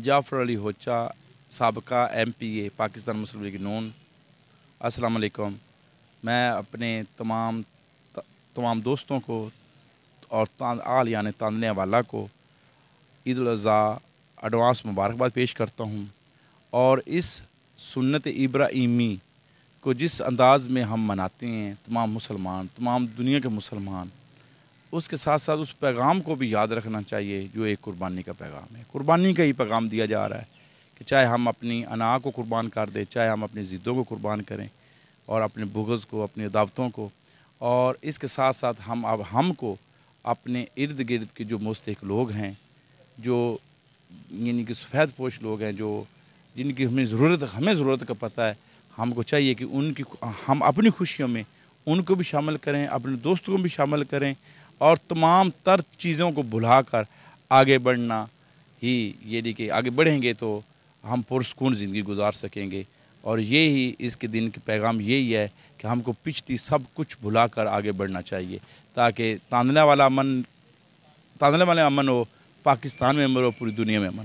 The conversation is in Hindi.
जाफर अली होचा सबका M P A Pakistan Muslim League Noon अस्सलाम मैं अपने तमाम तमाम दोस्तों को और आल यानि तानने वाला को ईद अज़ी एडवांस मुबारकबाद पेश करता हूँ और इस सुन्नत इब्राहिमी को जिस अंदाज़ में हम मनाते हैं तमाम मुसलमान तमाम दुनिया के मुसलमान उसके साथ साथ उस पैगाम को भी याद रखना चाहिए जो एक कुर्बानी का पैगाम है कुर्बानी का ही पैगाम दिया जा रहा है कि चाहे हम अपनी अना को कुर्बान कर दें चाहे हम अपनी ज़िद्दों को कुर्बान करें और अपने बुगज़ को अपनी अदावतों को और इसके साथ साथ हम अब हमको अपने इर्द गिर्द के जो मुस्तक लोग हैं जो यानी कि सफ़ेद पोश लोग हैं जो जिनकी हमें ज़रूरत हमें ज़रूरत का पता है हमको चाहिए कि उनकी हम अपनी खुशियों में उनको भी शामिल करें अपने दोस्तों को भी शामिल करें और तमाम तर चीज़ों को भुलाकर आगे बढ़ना ही यदि कि आगे बढ़ेंगे तो हम पुरस्कून ज़िंदगी गुजार सकेंगे और ये ही इसके दिन के पैगाम यही है कि हमको पिछती सब कुछ भुला कर आगे बढ़ना चाहिए ताकि तांदने वाला अमन तांदने वाले अमन हो पाकिस्तान में अमन हो पूरी दुनिया में अमन